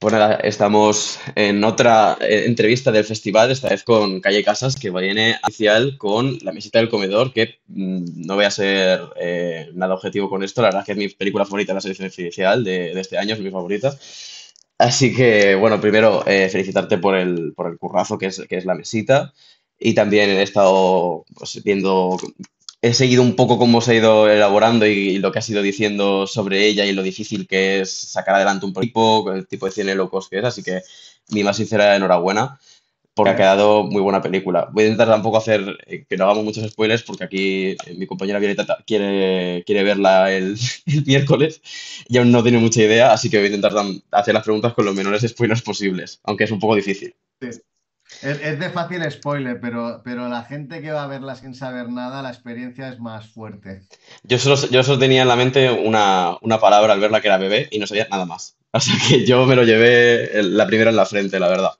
Pues nada, estamos en otra eh, entrevista del festival, esta vez con Calle Casas, que viene oficial con La mesita del comedor, que mm, no voy a ser eh, nada objetivo con esto, la verdad que es mi película favorita de la selección oficial de, este año, es mi favorita. Así que, bueno, primero eh, felicitarte por el, por el currazo que es, que es La mesita. Y también he estado pues, viendo he seguido un poco cómo se ha ido elaborando y, lo que ha ido diciendo sobre ella y lo difícil que es sacar adelante un proyecto, el tipo de cine locos que es, así que mi más sincera enhorabuena porque ha quedado muy buena película. Voy a intentar tampoco hacer eh, que no hagamos muchos spoilers porque aquí eh, mi compañera Violeta quiere, quiere verla el, miércoles y aún no tiene mucha idea, así que voy a intentar hacer las preguntas con los menores spoilers posibles, aunque es un poco difícil. Sí. Es, de fácil spoiler, pero, la gente que va a verla sin saber nada, la experiencia es más fuerte. Yo solo, tenía en la mente una, palabra al verla que era bebé y no sabía nada más. O sea que yo me lo llevé la primera en la frente, la verdad.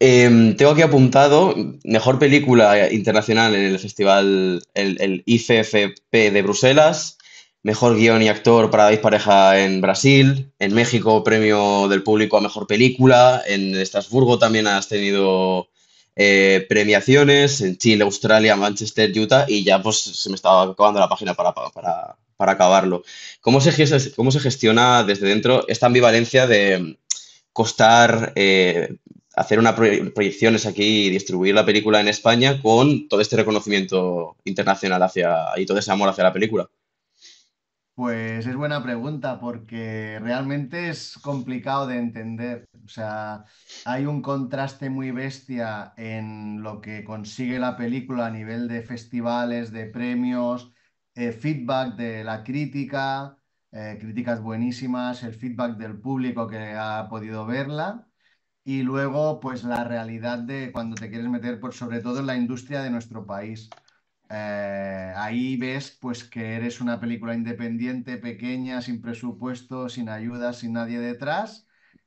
Em, tengo aquí apuntado mejor película internacional en el festival, el, el IFFP de Bruselas. Mejor guión y actor para dispareja Pareja en Brasil. En México, premio del público a mejor película. En Estrasburgo también has tenido eh, premiaciones. En Chile, Australia, Manchester, Utah. Y ya pues se me estaba acabando la página para, para, acabarlo. ¿Cómo se, ¿Cómo se gestiona desde dentro esta ambivalencia de costar eh, hacer unas proyecciones aquí y distribuir la película en España con todo este reconocimiento internacional hacia y todo ese amor hacia la película? Pues es buena pregunta porque realmente es complicado de entender. O sea, hay un contraste muy bestia en lo que consigue la película a nivel de festivales, de premios, eh, feedback de la crítica, eh, críticas buenísimas, el feedback del público que ha podido verla y luego pues la realidad de cuando te quieres meter por pues, sobre todo en la industria de nuestro país. Eh, ahí ves pues que eres una película independiente, pequeña, sin presupuesto, sin ayuda, sin nadie detrás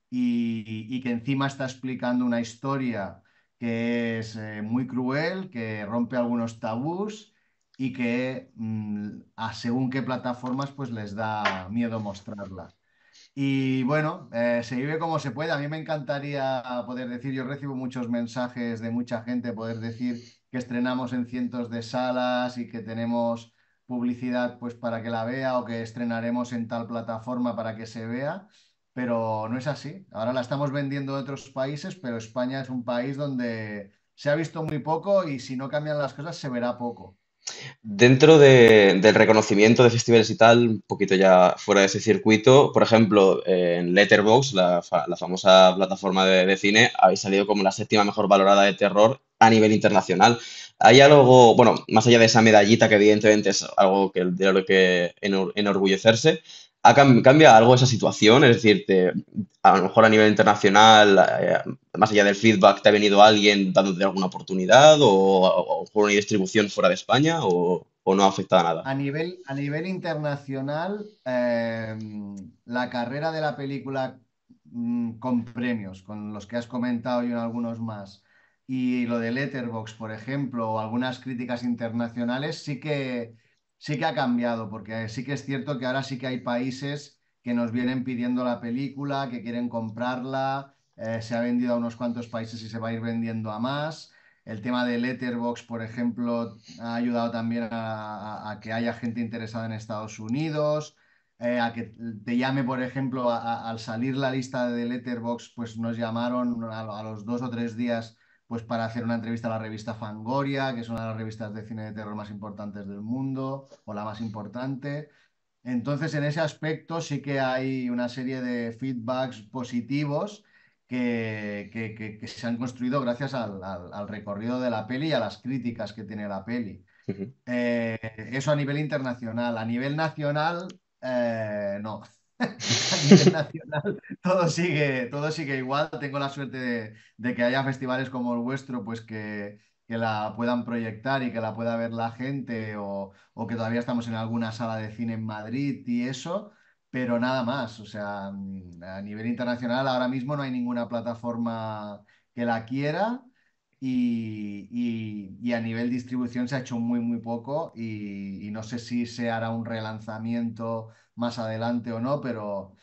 y, que encima está explicando una historia que es eh, muy cruel, que rompe algunos tabús y que mm, según qué plataformas pues les da miedo mostrarla. Y bueno, eh, se vive como se puede. A mí me encantaría poder decir, yo recibo muchos mensajes de mucha gente, poder decir estrenamos en cientos de salas y que tenemos publicidad pues para que la vea o que estrenaremos en tal plataforma para que se vea, pero no es así. Ahora la estamos vendiendo en otros países, pero España es un país donde se ha visto muy poco y si no cambian las cosas se verá poco. Dentro del reconocimiento de festivales y tal, un poquito ya fuera de ese circuito, por ejemplo, en Letterbox la, famosa plataforma de, de, cine, habéis salido como la séptima mejor valorada de terror a nivel internacional. ¿Hay algo, bueno, más allá de esa medallita que evidentemente es algo que, de lo que enorgullecerse, ¿cambia algo esa situación? Es decir, a lo mejor a nivel internacional, eh, más allá del feedback, ¿te ha venido alguien dándote alguna oportunidad o, por una distribución fuera de España o, no ha afectado a nada? A nivel, a nivel internacional, em, la carrera de la película mm, con premios, con los que has comentado y en algunos más, y lo de Letterbox, por ejemplo, o algunas críticas internacionales, sí que, sí que ha cambiado, porque sí que es cierto que ahora sí que hay países que nos vienen pidiendo la película, que quieren comprarla, eh, se ha vendido a unos cuantos países y se va a ir vendiendo a más. El tema de Letterbox, por ejemplo, ha ayudado también a, que haya gente interesada en Estados Unidos, eh, a que te llame, por ejemplo, al salir la lista de Letterbox, pues nos llamaron a los dos o tres días pues para hacer una entrevista a la revista Fangoria, que es una de las revistas de cine de terror más importantes del mundo, o la más importante. Entonces, en ese aspecto sí que hay una serie de feedbacks positivos que, se han construido gracias al, recorrido de la peli y a las críticas que tiene la peli. Eh, eso a nivel internacional. A nivel nacional, eh, no. a nivel nacional todo sigue, todo sigue igual. Tengo la suerte de, que haya festivales como el vuestro, pues que, la puedan proyectar y que la pueda ver la gente, o, que todavía estamos en alguna sala de cine en Madrid y eso, pero nada más. O sea, mm, a nivel internacional ahora mismo no hay ninguna plataforma que la quiera. Y, a nivel distribución se ha hecho muy, muy poco y, y no sé si se hará un relanzamiento más adelante o no, pero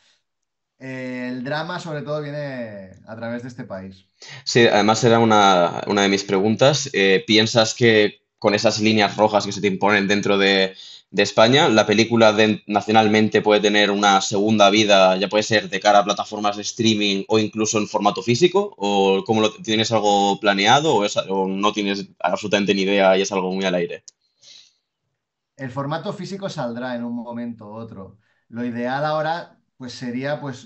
eh, el drama sobre todo viene a través de este país. Sí, además era una, de mis preguntas. Eh, ¿Piensas que con esas líneas rojas que se te imponen dentro de, de España, la película nacionalmente puede tener una segunda vida, ya puede ser de cara a plataformas de streaming o incluso en formato físico? ¿O cómo lo, tienes algo planeado o no tienes absolutamente ni idea y es algo muy al aire? El formato físico saldrá en un momento u otro. Lo ideal ahora pues sería pues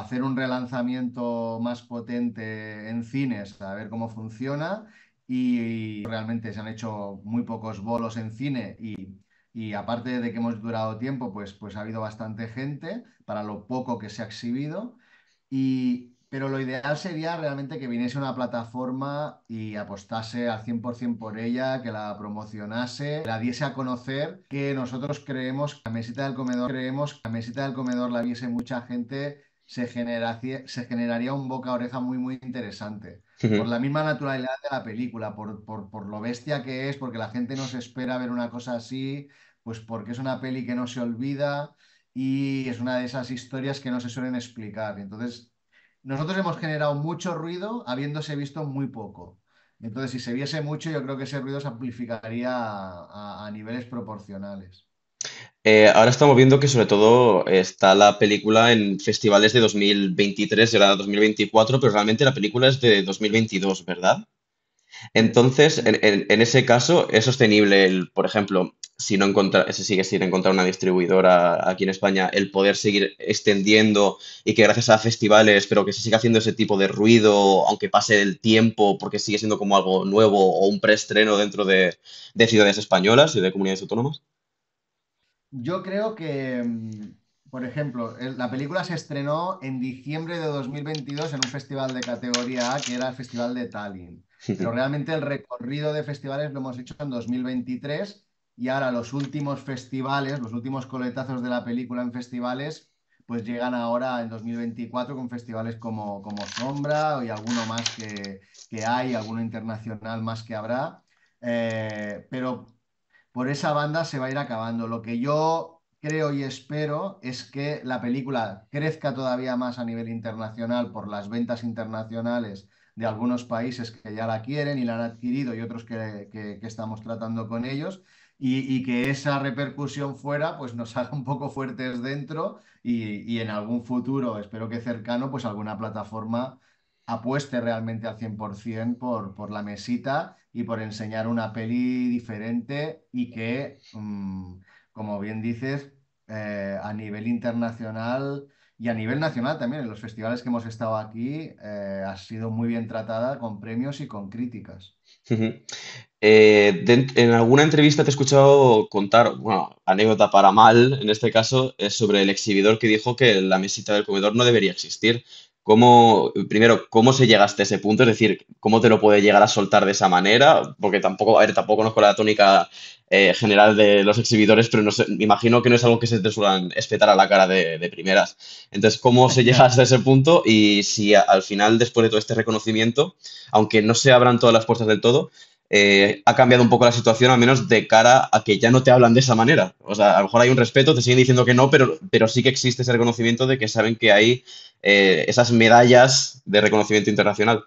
hacer un relanzamiento más potente en cines, a ver cómo funciona y, realmente se han hecho muy pocos bolos en cine y, y, aparte de que hemos durado tiempo, pues, pues ha habido bastante gente para lo poco que se ha exhibido y, pero lo ideal sería realmente que viniese una plataforma y apostase al 100% por ella, que la promocionase, la diese a conocer, que nosotros creemos que la mesita del comedor, creemos que la mesita del comedor la viese mucha gente, se, generaría un boca oreja muy, muy interesante. Por la misma naturalidad de la película, por, por lo bestia que es, porque la gente no se espera ver una cosa así, pues porque es una peli que no se olvida y es una de esas historias que no se suelen explicar. Entonces, nosotros hemos generado mucho ruido habiéndose visto muy poco. Entonces, si se viese mucho, yo creo que ese ruido se amplificaría a, niveles proporcionales. Eh, ahora estamos viendo que sobre todo está la película en festivales de 2023 será 2024, pero realmente la película es de 2022, ¿verdad? Entonces, en, ese caso, es sostenible, por ejemplo, si no encontrar, se sigue sin encontrar una distribuidora aquí en España, el poder seguir extendiendo y que gracias a festivales, pero que se siga haciendo ese tipo de ruido, aunque pase el tiempo, porque sigue siendo como algo nuevo o un preestreno dentro de, de ciudades españolas y de comunidades autónomas? Yo creo que, mm, por ejemplo, la película se estrenó en diciembre de 2022 en un festival de categoría A, que era el Festival de Tallinn. Pero realmente el recorrido de festivales lo hemos hecho en 2023 y ahora los últimos festivales, los últimos coletazos de la película en festivales, pues llegan ahora en 2024 con festivales como, Sombra y alguno más que, hay, alguno internacional más que habrá, eh, pero por esa banda se va a ir acabando. Lo que yo creo y espero es que la película crezca todavía más a nivel internacional por las ventas internacionales de algunos países que ya la quieren y la han adquirido y otros que estamos tratando con ellos y, que esa repercusión fuera pues nos haga un poco fuertes dentro y, en algún futuro, espero que cercano, pues alguna plataforma apueste realmente al 100% por, por la mesita y por enseñar una peli diferente y que, mm, como bien dices, eh, a nivel internacional y a nivel nacional también, en los festivales que hemos estado aquí, eh, ha sido muy bien tratada con premios y con críticas. Eh, en alguna entrevista te he escuchado contar, bueno, anécdota para mal, en este caso, es sobre el exhibidor que dijo que la mesita del comedor no debería existir. ¿Cómo, primero, cómo se llega hasta ese punto? Es decir, ¿cómo te lo puede llegar a soltar de esa manera? Porque tampoco, a ver, tampoco conozco la tónica eh, general de los exhibidores, pero no me imagino que no es algo que se te suelan espetar a la cara de, primeras. Entonces, ¿cómo se llega hasta ese punto? Y si al final, después de todo este reconocimiento, aunque no se abran todas las puertas del todo, eh, ha cambiado un poco la situación, al menos de cara a que ya no te hablan de esa manera. O sea, a lo mejor hay un respeto, te siguen diciendo que no, pero, pero sí que existe ese reconocimiento de que saben que hay eh, esas medallas de reconocimiento internacional.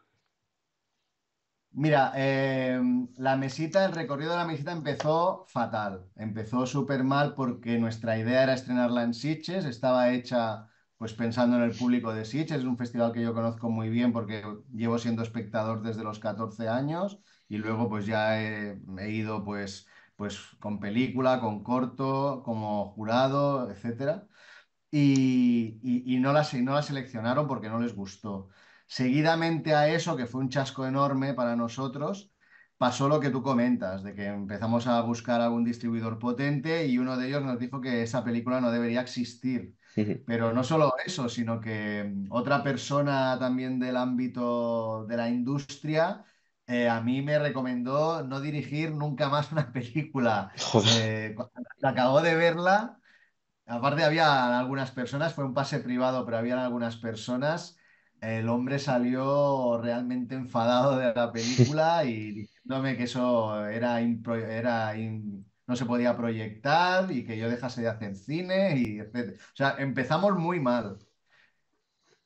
Mira, eh, la mesita, el recorrido de la mesita empezó fatal. Empezó súper mal porque nuestra idea era estrenarla en Sitges, estaba hecha pues pensando en el público de Sitges, es un festival que yo conozco muy bien porque llevo siendo espectador desde los 14 años y luego pues ya he, ido pues, pues con película, con corto, como jurado, etc. Y, no, la, no la seleccionaron porque no les gustó. Seguidamente a eso, que fue un chasco enorme para nosotros, pasó lo que tú comentas, de que empezamos a buscar algún distribuidor potente y uno de ellos nos dijo que esa película no debería existir pero no solo eso, sino que mm, otra persona también del ámbito de la industria eh, a mí me recomendó no dirigir nunca más una película. Eh, cuando acabó de verla, aparte había algunas personas, fue un pase privado, pero había algunas personas. El hombre salió realmente enfadado de la película y diciéndome que eso era, era no se podía proyectar y que yo dejase de hacer cine y etcétera O sea, empezamos muy mal.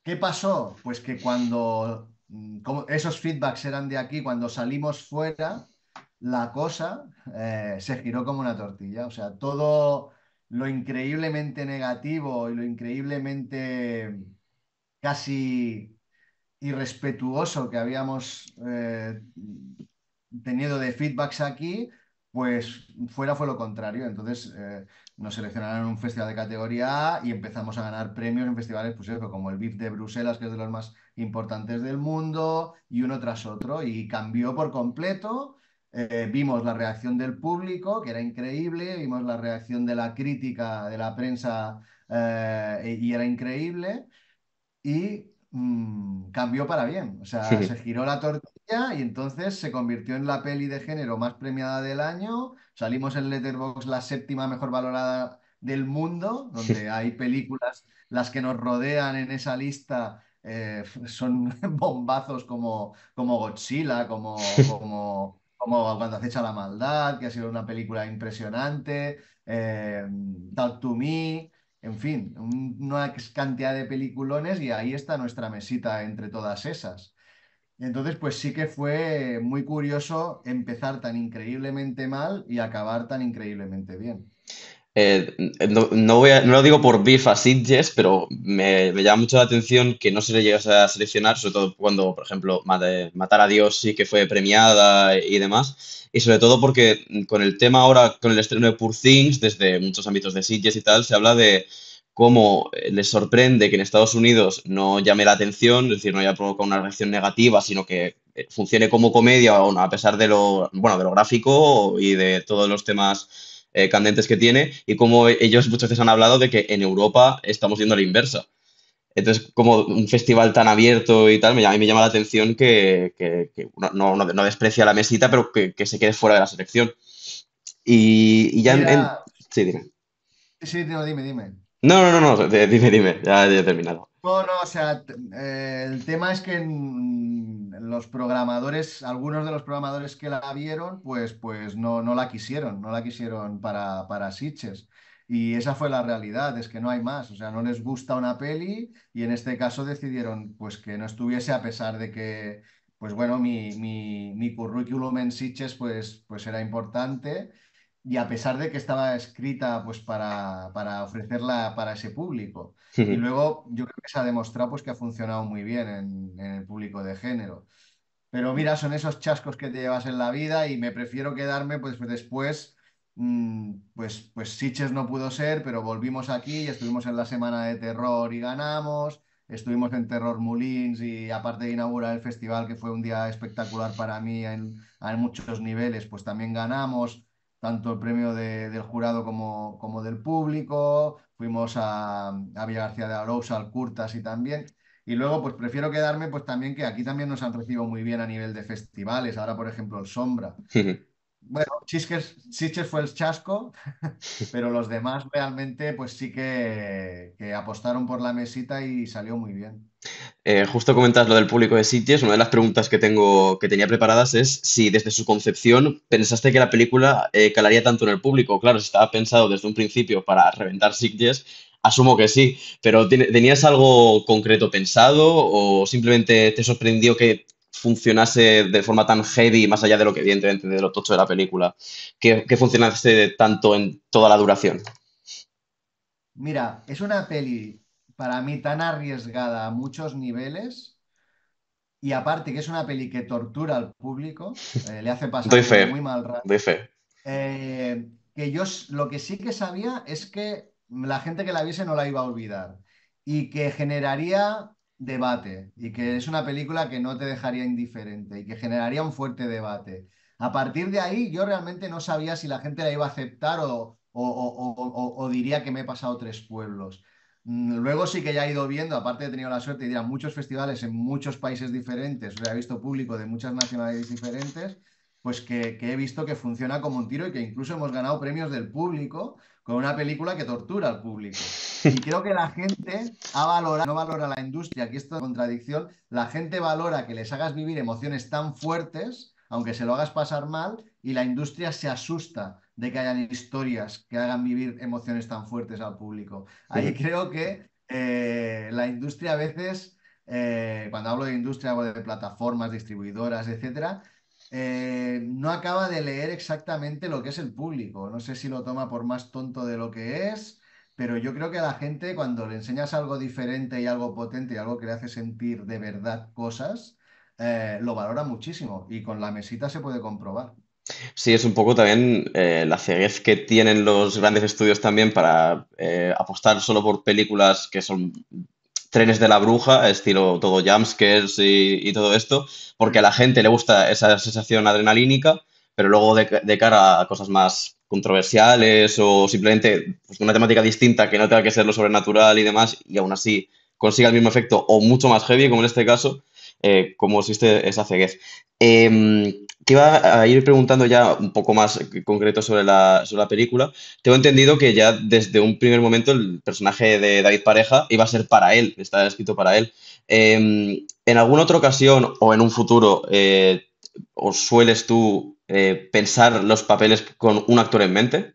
¿Qué pasó? Pues que cuando mm, esos feedbacks eran de aquí, cuando salimos fuera, la cosa eh, se giró como una tortilla. O sea, todo lo increíblemente negativo y lo increíblemente casi irrespetuoso que habíamos eh, tenido de feedbacks aquí, pues fuera fue lo contrario, entonces eh, nos seleccionaron un festival de categoría A y empezamos a ganar premios en festivales, pues como el BIF de Bruselas, que es de los más importantes del mundo, y uno tras otro, y cambió por completo. Eh, vimos la reacción del público, que era increíble, vimos la reacción de la crítica, de la prensa, eh, y era increíble, y mm, cambió para bien, o sea, se giró la torta y entonces se convirtió en la peli de género más premiada del año. Salimos en Letterboxd la séptima mejor valorada del mundo, donde hay películas, las que nos rodean en esa lista eh, son bombazos como, Godzilla, como, como, como Cuando acecha la maldad, que ha sido una película impresionante, eh, Talk to Me, en fin, una cantidad de peliculones y ahí está nuestra mesita entre todas esas. Entonces, pues sí que fue muy curioso empezar tan increíblemente mal y acabar tan increíblemente bien. Eh, no, voy a, no, lo digo por beef a pero me, llama mucho la atención que no se le llegase a seleccionar, sobre todo cuando, por ejemplo, Matar a Dios sí que fue premiada y demás. Y sobre todo porque mm, con el tema ahora, con el estreno de Pur Things, desde muchos ámbitos de Sitges y tal, se habla de, cómo eh, les sorprende que en Estados Unidos no llame la atención, es decir, no haya provocado una reacción negativa, sino que eh, funcione como comedia, a pesar de lo, bueno, de lo gráfico y de todos los temas eh, candentes que tiene, y cómo ellos muchas veces han hablado de que en Europa estamos yendo a la inversa. Entonces, como un festival tan abierto y tal, a mí me llama la atención que, no, desprecia la mesita, pero que, se quede fuera de la selección. Y, ya... en, sí, dime. Sí, dime, dime. No, no, no, no, dime, dime, ya, he terminado. No, no, o sea, eh, el tema es que los programadores, algunos de los programadores que la vieron, pues, pues no, no la quisieron, no la quisieron para, para Sitches. Y esa fue la realidad, es que no hay más, o sea, no les gusta una peli y en este caso decidieron pues que no estuviese a pesar de que, pues bueno, mi, mi, mi currículum en Sitches pues, pues era importante y a pesar de que estaba escrita pues para, ofrecerla para ese público. Y luego yo creo que se ha demostrado pues que ha funcionado muy bien en, el público de género. Pero mira, son esos chascos que te llevas en la vida y me prefiero quedarme pues después, mm, pues, pues siches no pudo ser, pero volvimos aquí y estuvimos en la semana de terror y ganamos, estuvimos en Terror Mulins y aparte de inaugurar el festival que fue un día espectacular para mí en, en muchos niveles, pues también ganamos tanto el premio del jurado como, como, del público, fuimos a, a García de Arousa, al Curtas y también. Y luego, pues prefiero quedarme, pues también que aquí también nos han recibido muy bien a nivel de festivales. Ahora, por ejemplo, el Sombra. Bueno, Sitges fue el chasco, pero los demás realmente pues sí que, apostaron por la mesita y salió muy bien. Eh, justo comentas lo del público de Sitges. Una de las preguntas que tengo que tenía preparadas es si desde su concepción pensaste que la película eh, calaría tanto en el público. Claro, si estaba pensado desde un principio para reventar Sitges, asumo que sí. Pero ¿tenías algo concreto pensado o simplemente te sorprendió que funcionase de forma tan heavy, más allá de lo que evidentemente de los tocho de la película, que, que funcionase tanto en toda la duración. Mira, es una peli para mí tan arriesgada a muchos niveles y aparte que es una peli que tortura al público, eh, le hace pasar muy mal rato. Eh, que yo lo que sí que sabía es que la gente que la viese no la iba a olvidar y que generaría debate y que es una película que no te dejaría indiferente y que generaría un fuerte debate. A partir de ahí yo realmente no sabía si la gente la iba a aceptar o, diría que me he pasado tres pueblos. Mm, luego sí que ya he ido viendo, aparte he tenido la suerte de ir a muchos festivales en muchos países diferentes, he visto público de muchas nacionalidades diferentes, pues que, que he visto que funciona como un tiro y que incluso hemos ganado premios del público con una película que tortura al público. Y creo que la gente ha valorado, no valora la industria, aquí está la contradicción, la gente valora que les hagas vivir emociones tan fuertes, aunque se lo hagas pasar mal, y la industria se asusta de que hayan historias que hagan vivir emociones tan fuertes al público. Ahí creo que eh, la industria a veces, eh, cuando hablo de industria, hablo de plataformas, distribuidoras, etcétera, eh, no acaba de leer exactamente lo que es el público. No sé si lo toma por más tonto de lo que es, pero yo creo que a la gente cuando le enseñas algo diferente y algo potente y algo que le hace sentir de verdad cosas, eh, lo valora muchísimo y con la mesita se puede comprobar. Sí, es un poco también eh, la ceguez que tienen los grandes estudios también para apostar solo por películas que son trenes de la bruja, estilo todo jumpscares y, todo esto, porque a la gente le gusta esa sensación adrenalínica, pero luego de, cara a cosas más controversiales o simplemente pues, una temática distinta que no tenga que ser lo sobrenatural y demás, y aún así consiga el mismo efecto o mucho más heavy, como en este caso, eh, como existe esa ceguez. Em, te iba a ir preguntando ya un poco más concreto sobre la, película. Tengo entendido que ya desde un primer momento el personaje de David Pareja iba a ser para él, estaba escrito para él. Em, ¿En alguna otra ocasión o en un futuro eh, os sueles tú eh, pensar los papeles con un actor en mente?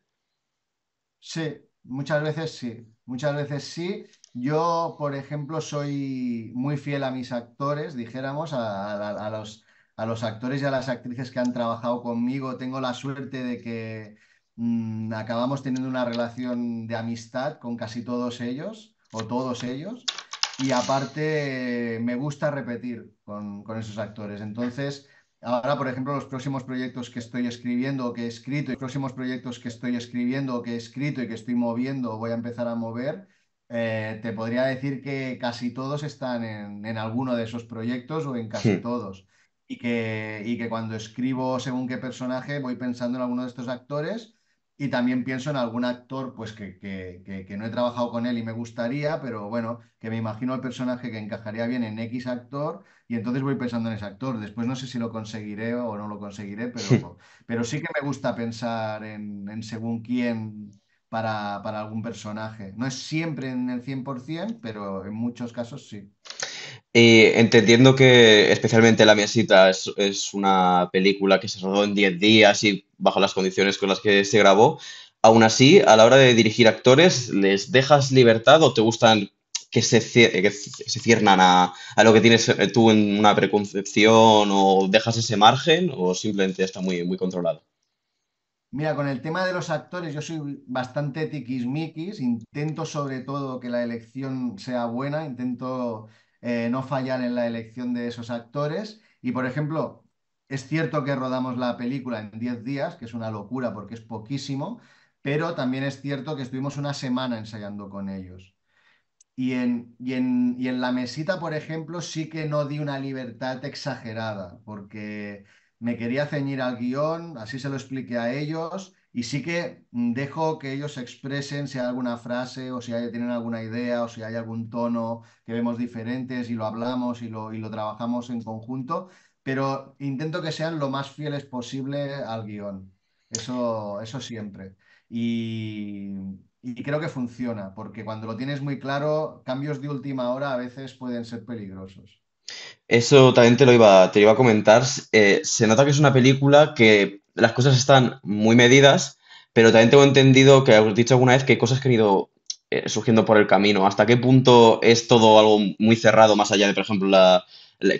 Sí, muchas veces sí. Muchas veces sí. Yo, por ejemplo, soy muy fiel a mis actores, dijéramos, a los a los actores y a las actrices que han trabajado conmigo. Tengo la suerte de que mm, acabamos teniendo una relación de amistad con casi todos ellos o todos ellos. Y aparte me gusta repetir con, esos actores. Entonces, ahora, por ejemplo, los próximos proyectos que estoy escribiendo o que he escrito, los próximos proyectos que estoy escribiendo o que he escrito y que estoy moviendo voy a empezar a mover, eh, te podría decir que casi todos están en, en, alguno de esos proyectos o en casi todos y que, y que cuando escribo según qué personaje voy pensando en alguno de estos actores y también pienso en algún actor pues que, que, que, no he trabajado con él y me gustaría, pero bueno, que me imagino el personaje que encajaría bien en X actor y entonces voy pensando en ese actor. Después no sé si lo conseguiré o no lo conseguiré, pero, sí. pero sí que me gusta pensar en, según quién para, para, algún personaje. No es siempre en el 100%, pero en muchos casos sí. Y entendiendo que especialmente La Mesita es, una película que se rodó en 10 días y bajo las condiciones con las que se grabó, aún así, a la hora de dirigir actores, ¿les dejas libertad o te gustan que se, eh, ciernan a, lo que tienes eh, tú en una preconcepción o dejas ese margen o simplemente está muy, muy controlado? Mira, con el tema de los actores, yo soy bastante tiquismiquis, intento sobre todo que la elección sea buena, intento eh, no fallar en la elección de esos actores. Y, por ejemplo, es cierto que rodamos la película en 10 días, que es una locura porque es poquísimo, pero también es cierto que estuvimos una semana ensayando con ellos. Y en, y en la mesita, por ejemplo, sí que no di una libertad exagerada, porque me quería ceñir al guión, así se lo expliqué a ellos y sí que dejo que ellos expresen si hay alguna frase o si tienen alguna idea o si hay algún tono que vemos diferentes y lo hablamos y lo, lo trabajamos en conjunto, pero intento que sean lo más fieles posible al guión. Eso, eso siempre. Y, creo que funciona, porque cuando lo tienes muy claro, cambios de última hora a veces pueden ser peligrosos. Eso también te lo iba, te iba a comentar. Eh, se nota que es una película que las cosas están muy medidas, pero también tengo entendido que has dicho alguna vez que hay cosas que han ido eh, surgiendo por el camino. ¿Hasta qué punto es todo algo muy cerrado, más allá de, por ejemplo,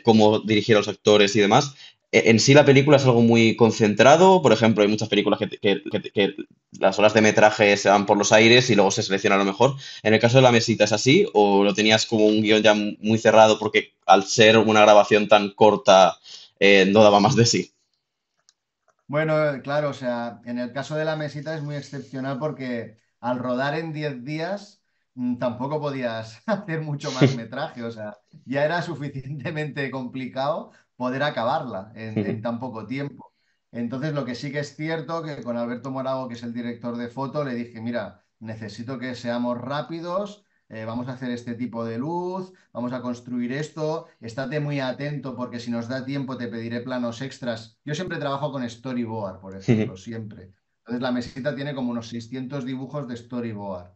cómo dirigir a los actores y demás? Eh, en sí la película es algo muy concentrado. Por ejemplo, hay muchas películas que, las horas de metraje se van por los aires y luego se selecciona lo mejor. En el caso de la mesita, ¿es así? ¿O lo tenías como un guión ya muy cerrado porque al ser una grabación tan corta eh, no daba más de sí? Bueno, claro, o sea, en el caso de la mesita es muy excepcional porque al rodar en 10 días mm, tampoco podías hacer mucho más metraje, o sea, ya era suficientemente complicado poder acabarla en, en tan poco tiempo. Entonces, lo que sí que es cierto que con Alberto Morago, que es el director de foto, le dije, mira, necesito que seamos rápidos, eh, vamos a hacer este tipo de luz, vamos a construir esto, estate muy atento porque si nos da tiempo te pediré planos extras. Yo siempre trabajo con storyboard, por ejemplo, siempre. Entonces la mesita tiene como unos 600 dibujos de storyboard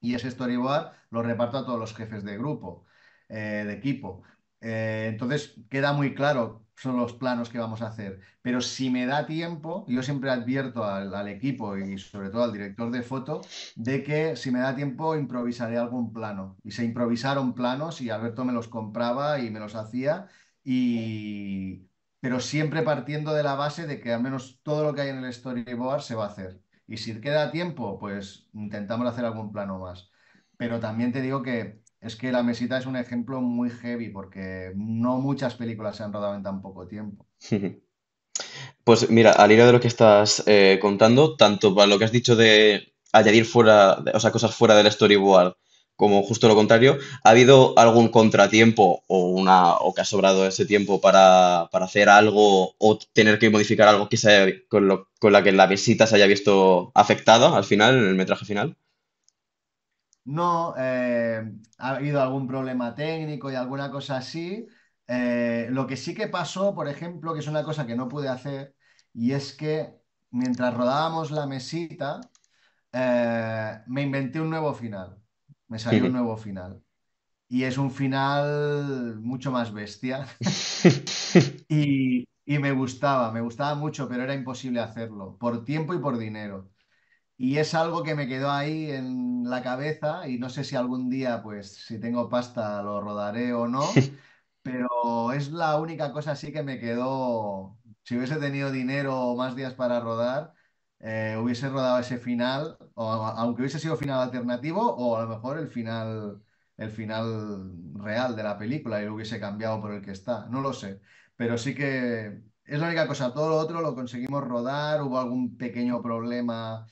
y ese storyboard lo reparto a todos los jefes de grupo, eh, de equipo. Eh, entonces queda muy claro son los planos que vamos a hacer. Pero si me da tiempo, yo siempre advierto al, equipo y sobre todo al director de foto de que si me da tiempo improvisaré algún plano. Y se improvisaron planos y Alberto me los compraba y me los hacía. Y... Pero siempre partiendo de la base de que al menos todo lo que hay en el storyboard se va a hacer. Y si queda tiempo, pues intentamos hacer algún plano más. Pero también te digo que es que La Mesita es un ejemplo muy heavy porque no muchas películas se han rodado en tan poco tiempo. Pues mira, al hilo de lo que estás eh, contando, tanto para lo que has dicho de añadir fuera, o sea, cosas fuera del storyboard, como justo lo contrario, ¿ha habido algún contratiempo o una o que ha sobrado ese tiempo para, hacer algo o tener que modificar algo que se con, lo, la que la mesita se haya visto afectada al final, en el metraje final? no, eh, ha habido algún problema técnico y alguna cosa así. Eh, lo que sí que pasó, por ejemplo, que es una cosa que no pude hacer, y es que mientras rodábamos la mesita, eh, me inventé un nuevo final. Me salió un nuevo final. Y es un final mucho más bestia. y me gustaba, me gustaba mucho, pero era imposible hacerlo, por tiempo y por dinero. Y es algo que me quedó ahí en la cabeza y no sé si algún día, pues si tengo pasta, lo rodaré o no, pero es la única cosa así que me quedó, si hubiese tenido dinero o más días para rodar, eh, hubiese rodado ese final, aunque hubiese sido final alternativo o a lo mejor el final, el final real de la película y lo hubiese cambiado por el que está, no lo sé, pero sí que es la única cosa, todo lo otro lo conseguimos rodar, hubo algún pequeño problema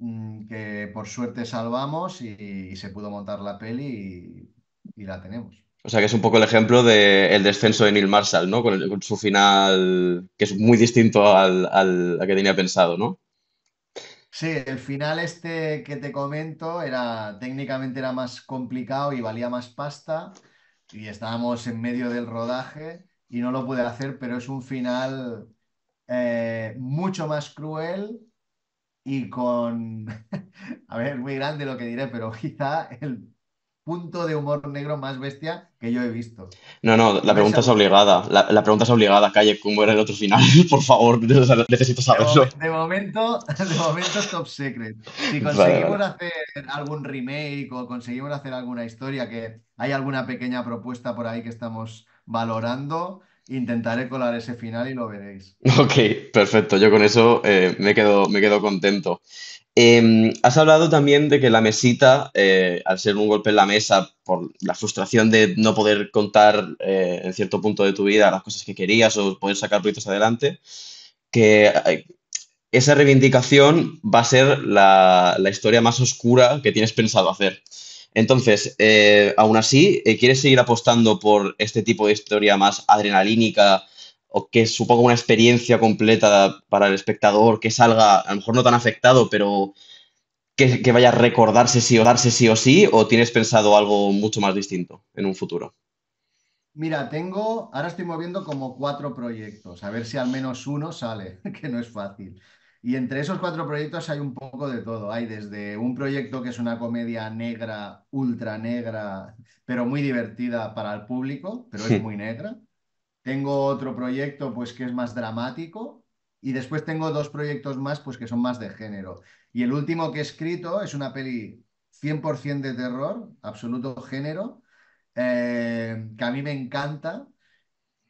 Mm, que por suerte salvamos y, se pudo montar la peli y, la tenemos. O sea que es un poco el ejemplo del descenso de Neil Marshall, ¿no? Con, su final que es muy distinto al, que tenía pensado, ¿no? Sí, el final este que te comento era técnicamente era más complicado y valía más pasta y estábamos en medio del rodaje y no lo pude hacer, pero es un final eh, mucho más cruel y con, a ver, muy grande lo que diré, pero quizá el punto de humor negro más bestia que yo he visto. No, no, la pregunta es obligada. La, pregunta es obligada, Calle, ¿cómo era el otro final? Por favor, necesito saberlo. De, momento, de momento es top secret. Si conseguimos hacer algún remake o conseguimos hacer alguna historia, que hay alguna pequeña propuesta por ahí que estamos valorando, intentaré colar ese final y lo veréis. Ok, perfecto. Yo con eso eh, me, quedo, me quedo contento. Em, has hablado también de que la mesita, eh, al ser un golpe en la mesa, por la frustración de no poder contar eh, en cierto punto de tu vida las cosas que querías o poder sacar proyectos adelante, que esa reivindicación va a ser la, la historia más oscura que tienes pensado hacer. Entonces, eh, aún así, eh, ¿quieres seguir apostando por este tipo de historia más adrenalínica o que supongo una experiencia completa para el espectador, que salga, a lo mejor no tan afectado, pero que, que vaya a recordarse sí o darse sí o sí? ¿O tienes pensado algo mucho más distinto en un futuro? Mira, tengo, ahora estoy moviendo como cuatro proyectos, a ver si al menos uno sale, que no es fácil. Y entre esos cuatro proyectos hay un poco de todo. Hay desde un proyecto que es una comedia negra, ultra negra, pero muy divertida para el público, pero es muy negra. Tengo otro proyecto pues que es más dramático y después tengo dos proyectos más pues que son más de género. Y el último que he escrito es una peli 100% de terror, absoluto género, eh, que a mí me encanta,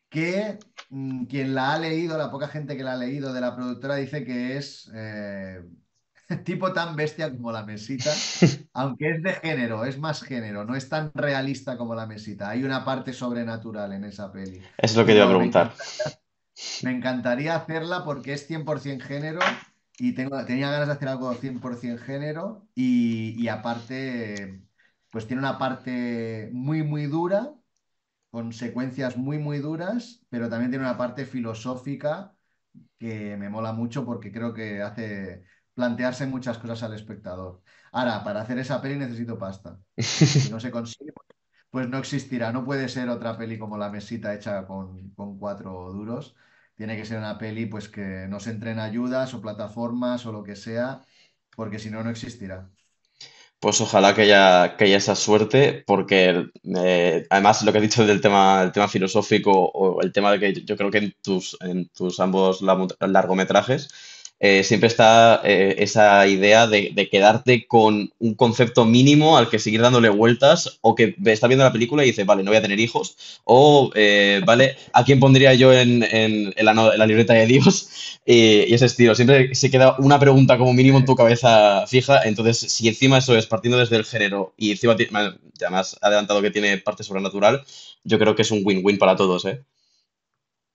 que mm, quien la ha leído, la poca gente que la ha leído de la productora, dice que es eh, tipo tan bestia como la mesita, aunque es de género, es más género, no es tan realista como la mesita. Hay una parte sobrenatural en esa peli. Es lo que yo iba a preguntar. Me encantaría hacerla porque es 100% género y tenía ganas de hacer algo 100% género y, y, aparte, pues tiene una parte muy, muy dura consecuencias muy, muy duras, pero también tiene una parte filosófica que me mola mucho porque creo que hace plantearse muchas cosas al espectador. Ahora, para hacer esa peli necesito pasta. Si no se consigue, pues no existirá. No puede ser otra peli como La Mesita hecha con, con cuatro duros. Tiene que ser una peli pues que nos entren ayudas o plataformas o lo que sea, porque si no, no existirá. Pues ojalá que haya, que haya esa suerte, porque eh, además lo que has dicho del tema, el tema filosófico o el tema de que yo creo que en tus, en tus ambos largometrajes eh, siempre está eh, esa idea de, quedarte con un concepto mínimo al que seguir dándole vueltas o que está viendo la película y dice, vale, no voy a tener hijos o, eh, vale, ¿a quién pondría yo en, la, libreta de Dios? y ese estilo, siempre se queda una pregunta como mínimo en tu cabeza fija, entonces si encima eso es partiendo desde el género y encima además, adelantado que tiene parte sobrenatural, yo creo que es un win-win para todos, ¿eh?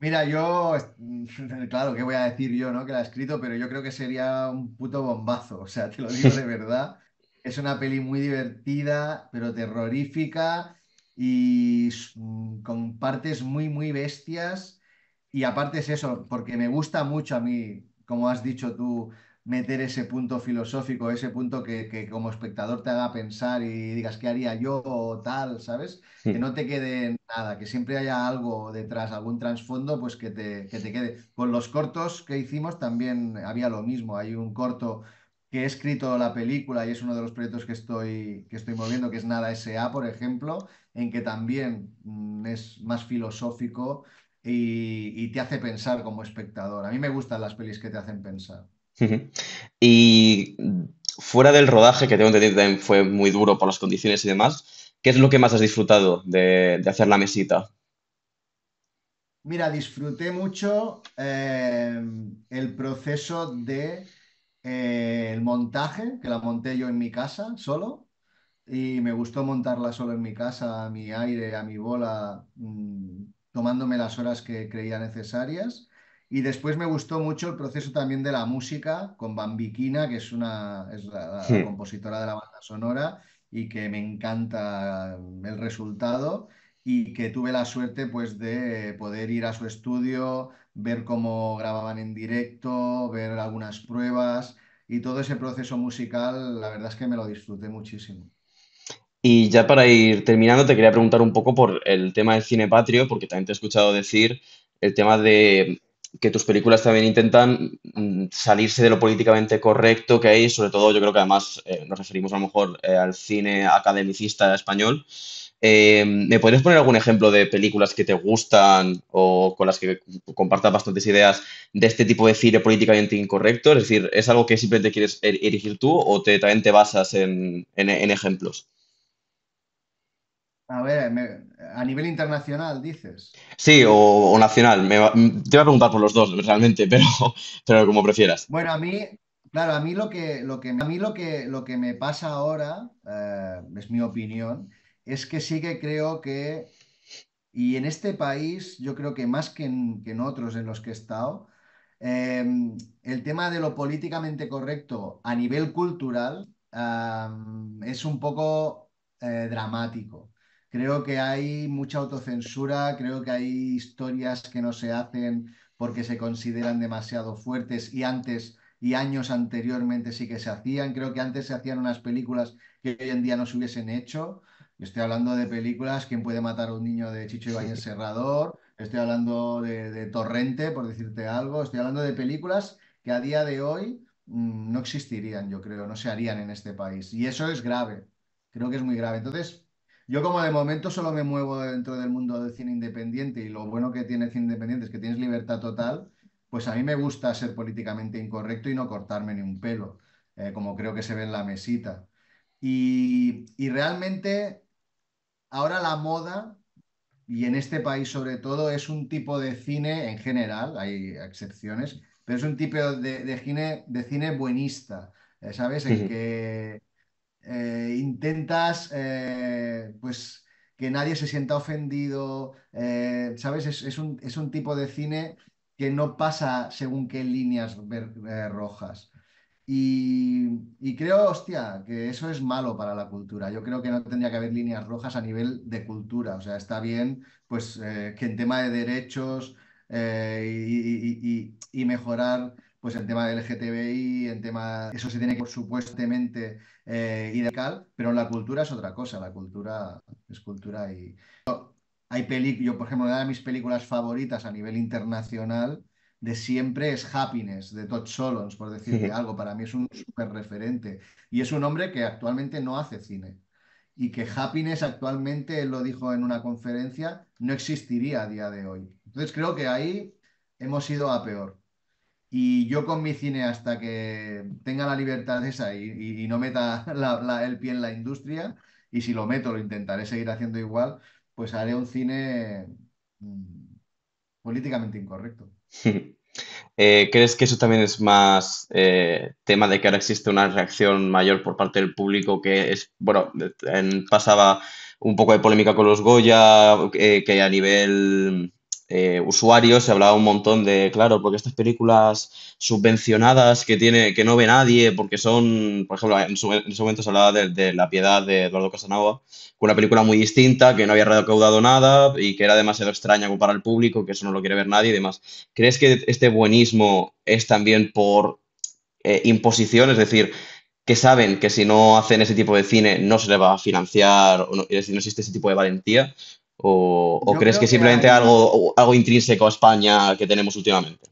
Mira, yo, claro, ¿qué voy a decir yo, no? Que la he escrito, pero yo creo que sería un puto bombazo, o sea, te lo digo de verdad. Es una peli muy divertida, pero terrorífica y mm, con partes muy, muy bestias. Y aparte es eso, porque me gusta mucho a mí, como has dicho tú, meter ese punto filosófico, ese punto que, como espectador te haga pensar y digas qué haría yo o tal, ¿sabes? Que no te quede nada, que siempre haya algo detrás, algún trasfondo, pues que te, te quede. Con los cortos que hicimos también había lo mismo, hay un corto que he escrito la película y es uno de los proyectos que estoy, que estoy moviendo, que es Nada S.A., por ejemplo, en que también mm, es más filosófico y, te hace pensar como espectador. A mí me gustan las pelis que te hacen pensar. Y mm, fuera del rodaje, que tengo entendido también fue muy duro por las condiciones y demás, ¿qué es lo que más has disfrutado de, hacer la mesita? Mira, disfruté mucho em, el proceso de eh, el montaje, que la monté yo en mi casa solo, y me gustó montarla solo en mi casa, a mi aire, a mi bola, mm, tomándome las horas que creía necesarias. Y después me gustó mucho el proceso también de la música con Bambiquina, que es, una, la, compositora de la banda sonora y que me encanta el resultado y que tuve la suerte pues de poder ir a su estudio, ver cómo grababan en directo, ver algunas pruebas y todo ese proceso musical, la verdad es que me lo disfruté muchísimo. Y ya para ir terminando, te quería preguntar un poco por el tema del cine patrio, porque también te he escuchado decir el tema de que tus películas también intentan mm, salirse de lo políticamente correcto que hay, sobre todo yo creo que además eh, nos referimos a lo mejor eh, al cine academicista español. Eh, ¿Me podrías poner algún ejemplo de películas que te gustan o con las que compartas bastantes ideas de este tipo de cine políticamente incorrecto? Es decir, ¿es algo que simplemente quieres er-, erigir tú o te, también te basas en ejemplos? A ver, a nivel internacional dices. Sí, o, nacional. Me, mm, te iba a preguntar por los dos, realmente, pero, pero como prefieras. Bueno, a mí, claro, a mí lo que, a mí lo que, lo que me pasa ahora, eh, es mi opinión, es que sí que creo que, y en este país, yo creo que más que en, que en otros en los que he estado, em, el tema de lo políticamente correcto a nivel cultural es un poco eh, dramático. Creo que hay mucha autocensura, creo que hay historias que no se hacen porque se consideran demasiado fuertes y antes y años anteriormente sí que se hacían. Creo que antes se hacían unas películas que hoy en día no se hubiesen hecho. Estoy hablando de películas, ¿Quién puede matar a un niño de Chicho y Valle Serrador? Estoy hablando de, Torrente, por decirte algo. Estoy hablando de películas que a día de hoy mm, no existirían, yo creo, no se harían en este país. Y eso es grave, creo que es muy grave. Entonces, yo como de momento solo me muevo dentro del mundo del cine independiente y lo bueno que tiene el cine independiente es que tienes libertad total, pues a mí me gusta ser políticamente incorrecto y no cortarme ni un pelo, eh, como creo que se ve en la mesita. Y, realmente ahora la moda, y en este país sobre todo, es un tipo de cine en general, hay excepciones, pero es un tipo de, cine, de cine buenista, eh, ¿sabes? En que eh, intentas eh, pues que nadie se sienta ofendido, eh, ¿sabes? Es, un, tipo de cine que no pasa según qué líneas rojas. Y, creo, hostia, que eso es malo para la cultura. Yo creo que no tendría que haber líneas rojas a nivel de cultura. O sea, está bien, pues, que en tema de derechos y, mejorar pues en tema del LGTBI, en tema, eso se tiene que, por supuestamente, eh, ideal, pero la cultura es otra cosa, la cultura es cultura y... Hay películas, yo por ejemplo, una de mis películas favoritas a nivel internacional de siempre es Happiness, de Todd Solons, por decir algo, para mí es un súper referente. Y es un hombre que actualmente no hace cine. Y que Happiness actualmente, lo dijo en una conferencia, no existiría a día de hoy. Entonces creo que ahí hemos ido a peor. Y yo con mi cine, hasta que tenga la libertad esa y, no meta el pie en la industria, y si lo meto, lo intentaré seguir haciendo igual, pues haré un cine mm, políticamente incorrecto. Eh, ¿Crees que eso también es más eh, tema de que ahora existe una reacción mayor por parte del público que es, bueno, pasaba un poco de polémica con los Goya, eh, que a nivel eh, usuarios se hablaba un montón de, claro, porque estas películas subvencionadas que, tiene, que no ve nadie, porque son, por ejemplo, en, su, momento se hablaba de, La Piedad de Eduardo Casanova, una película muy distinta, que no había recaudado nada y que era demasiado extraña para el público, que eso no lo quiere ver nadie y demás. ¿Crees que este buenismo es también por eh, imposición? Es decir, que saben que si no hacen ese tipo de cine no se le va a financiar, o no existe ese tipo de valentía, ¿O, crees que simplemente algo, algo intrínseco a España que tenemos últimamente?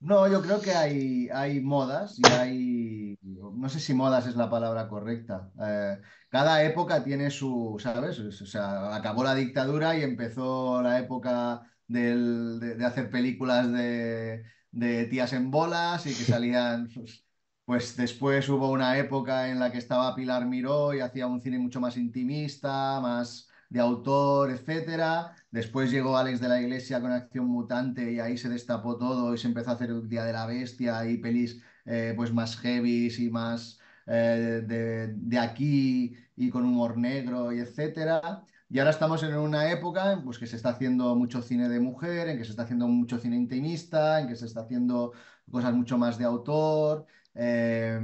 No, yo creo que hay, hay modas y hay, no sé si modas es la palabra correcta. Eh, cada época tiene su, ¿sabes? O sea, acabó la dictadura y empezó la época del, de, hacer películas de, de, tías en bolas y que salían... Pues, pues después hubo una época en la que estaba Pilar Miró y hacía un cine mucho más intimista, más, de autor, etcétera. Después llegó Alex de la Iglesia con Acción Mutante y ahí se destapó todo y se empezó a hacer el Día de la Bestia y pelis eh, pues más heavy y más eh, de, aquí y con humor negro y etcétera. Y ahora estamos en una época en pues, que se está haciendo mucho cine de mujer, en que se está haciendo mucho cine intimista, en que se está haciendo cosas mucho más de autor. Eh,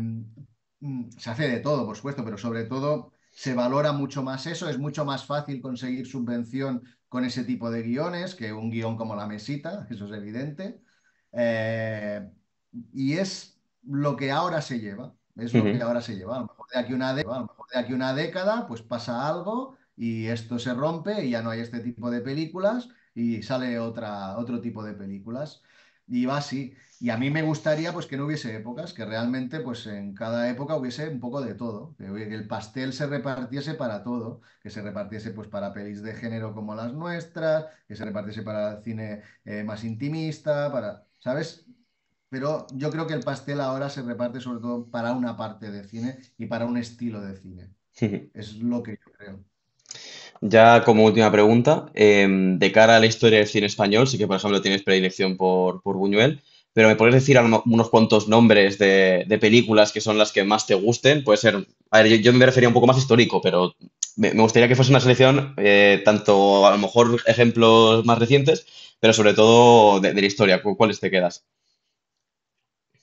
mm, se hace de todo, por supuesto, pero sobre todo se valora mucho más eso, es mucho más fácil conseguir subvención con ese tipo de guiones que un guión como La Mesita, eso es evidente. Eh, y es lo que ahora se lleva, es lo que ahora se lleva. A lo, mejor de aquí una década, de aquí una década, pues pasa algo y esto se rompe y ya no hay este tipo de películas y sale otra, otro tipo de películas y va así. Y a mí me gustaría pues que no hubiese épocas, que realmente pues en cada época hubiese un poco de todo, que el pastel se repartiese para todo, que se repartiese pues para pelis de género como las nuestras, que se repartiese para cine eh, más intimista, para, ¿sabes? Pero yo creo que el pastel ahora se reparte sobre todo para una parte de cine y para un estilo de cine. Es lo que yo creo. Ya como última pregunta, em, de cara a la historia del cine español, sí que por ejemplo tienes predilección por, Buñuel, pero ¿me puedes decir unos cuantos nombres de, películas que son las que más te gusten? Puede ser, a ver, yo, me refería un poco más histórico, pero me, gustaría que fuese una selección, eh, tanto a lo mejor ejemplos más recientes, pero sobre todo de, la historia, ¿cuáles te quedas?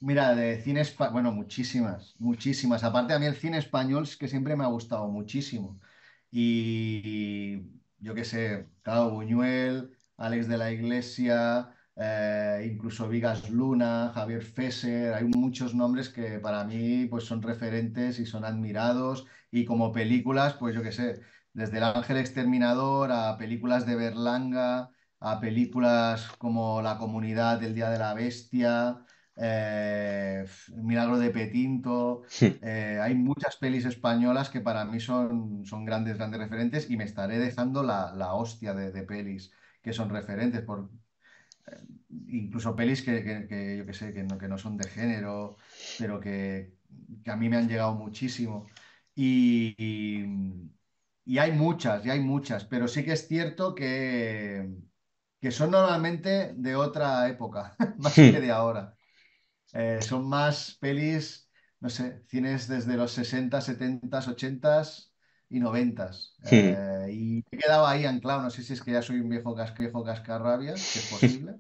Mira, de cine español, bueno, muchísimas, muchísimas. Aparte a mí el cine español es que siempre me ha gustado muchísimo y yo qué sé, Cabo Buñuel, Alex de la Iglesia, eh, incluso Vigas Luna, Javier Fesser, hay muchos nombres que para mí pues, son referentes y son admirados y como películas, pues yo qué sé, desde El Ángel Exterminador a películas de Berlanga, a películas como La Comunidad del Día de la Bestia, eh, Milagro de Petinto. Hmm. Eh, hay muchas pelis españolas que para mí son, son grandes, grandes referentes y me estaré dejando la, hostia de, pelis que son referentes, por, eh, incluso pelis que, yo que sé, que no, son de género, pero que, a mí me han llegado muchísimo. Y, y, hay muchas, y hay muchas, pero sí que es cierto que, que son normalmente de otra época, más hmm. que de ahora. Eh, son más pelis, no sé, cines desde los 60, 70, 80 y 90. Y Eh, y he quedado ahí anclado, no sé si es que ya soy un viejo, viejo cascarrabia, es posible.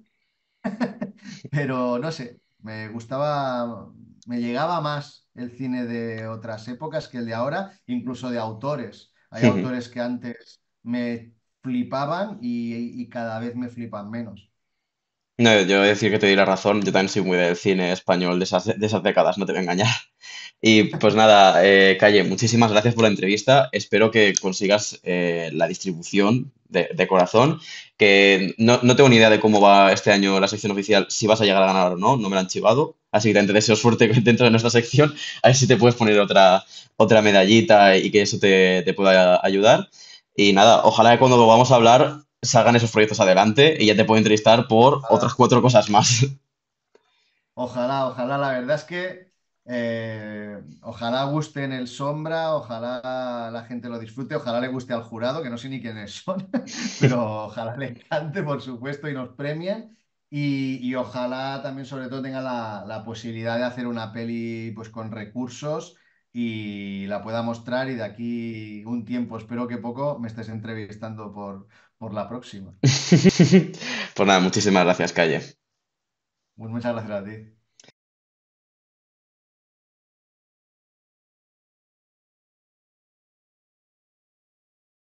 Pero no sé, me gustaba, me llegaba más el cine de otras épocas que el de ahora, incluso de autores. Hay autores que antes me flipaban y cada vez me flipan menos. No, yo voy a decir que te di la razón, yo también soy muy del cine español de esas, de esas décadas, no te voy a engañar. Y pues nada, eh, Calle, muchísimas gracias por la entrevista, espero que consigas eh, la distribución de, corazón, que no, no, tengo ni idea de cómo va este año la sección oficial, si vas a llegar a ganar o no, no me lo han chivado, así que te deseo suerte dentro de nuestra sección, a ver si te puedes poner otra, otra medallita y que eso te, te pueda ayudar. Y nada, ojalá que cuando vamos a hablar salgan esos proyectos adelante y ya te puedo entrevistar por otras cuatro cosas más. Ojalá, ojalá, la verdad es que eh, ojalá guste en el sombra, ojalá la gente lo disfrute, ojalá le guste al jurado, que no sé ni quiénes son, pero ojalá le cante por supuesto, y nos premien. Y, ojalá también, sobre todo, tenga la, posibilidad de hacer una peli pues, con recursos y la pueda mostrar y de aquí un tiempo, espero que poco, me estés entrevistando por, por la próxima. pues nada, muchísimas gracias, Calle. Pues muchas gracias a ti.